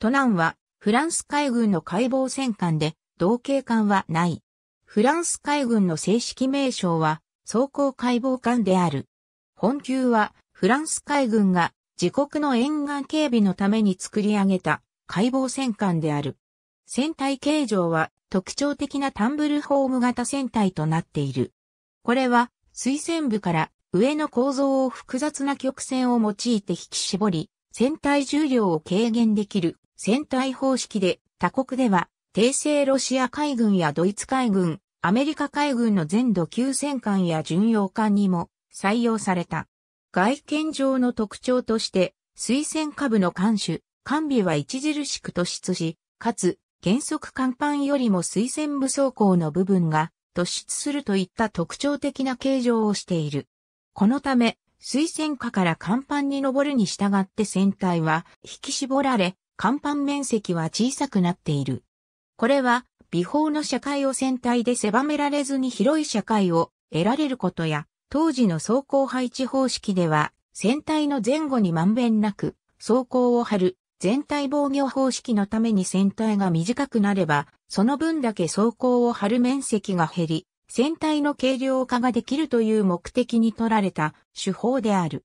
トナンはフランス海軍の解剖戦艦で同型艦はない。フランス海軍の正式名称は装甲解剖艦である。本級はフランス海軍が自国の沿岸警備のために作り上げた解剖戦艦である。船体形状は特徴的なタンブルホーム型船体となっている。これは水線部から上の構造を複雑な曲線を用いて引き絞り、船体重量を軽減できる戦隊方式で、他国では、帝政ロシア海軍やドイツ海軍、アメリカ海軍の全土級戦艦や巡洋艦にも採用された。外見上の特徴として、推薦下部の艦首、艦尾は著しく突出し、かつ、原則艦板よりも推薦武装甲の部分が突出するといった特徴的な形状をしている。このため、推薦下から艦板に登るに従って船体は引き絞られ、甲板面積は小さくなっている。これは、微法の社会を船体で狭められずに広い社会を得られることや、当時の走行配置方式では、船体の前後にまんべんなく、走行を張る、全体防御方式のために船体が短くなれば、その分だけ走行を張る面積が減り、船体の軽量化ができるという目的に取られた手法である。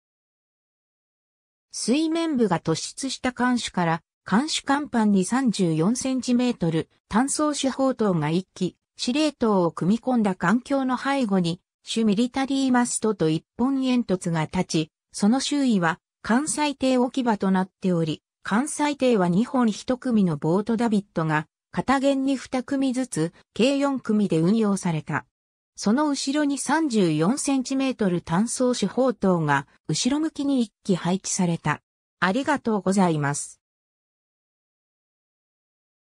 水面部が突出した艦首から監視甲板に 34cm 単装手砲塔が1機、司令塔を組み込んだ環境の背後に、主ミリタリーマストと一本煙突が立ち、その周囲は関西艇置き場となっており、関西艇は2本1組のボートダビットが、片弦に2組ずつ、計4組で運用された。その後ろに 34cm 単装手砲塔が、後ろ向きに1機配置された。ありがとうございます。